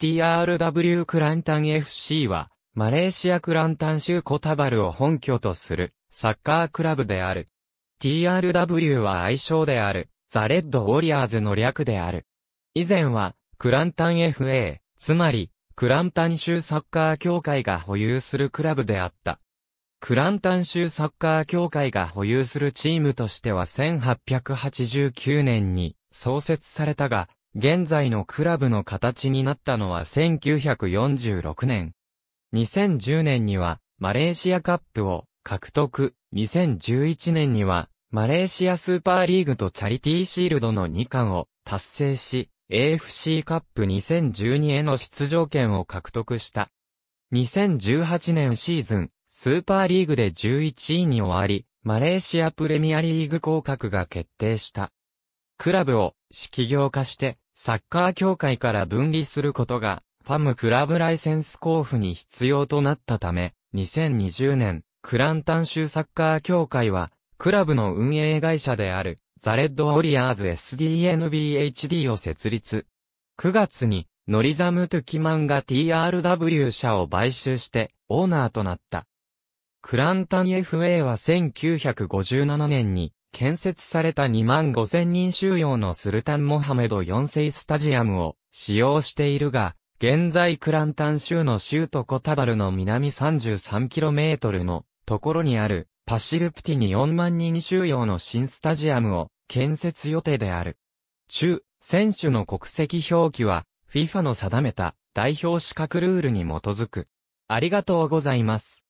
TRW クランタン FC は、マレーシアクランタン州コタバルを本拠とする、サッカークラブである。TRW は愛称である、ザ・レッド・ウォリアーズの略である。以前は、クランタン FA、つまり、クランタン州サッカー協会が保有するクラブであった。クランタン州サッカー協会が保有するチームとしては1889年に創設されたが、現在のクラブの形になったのは1946年。2010年にはマレーシアカップを獲得。2011年にはマレーシアスーパーリーグとチャリティーシールドの2冠を達成し、AFC カップ2012への出場権を獲得した。2018年シーズン、スーパーリーグで11位に終わり、マレーシアプレミアリーグ降格が決定した。クラブを企業化して、サッカー協会から分離することが、ファムクラブライセンス交付に必要となったため、2020年、クランタン州サッカー協会は、クラブの運営会社である、ザ・レッド・ウォリアーズ SDNBHD を設立。9月に、ノリザム・トゥキマンが TRW 社を買収して、オーナーとなった。クランタン FA は1957年に、建設された2万5千人収容のスルタン・モハメド4世スタジアムを使用しているが、現在クランタン州の州都コタバルの南 33km のところにあるパシルプティに4万人収容の新スタジアムを建設予定である。中、選手の国籍表記は FIFA の定めた代表資格ルールに基づく。ありがとうございます。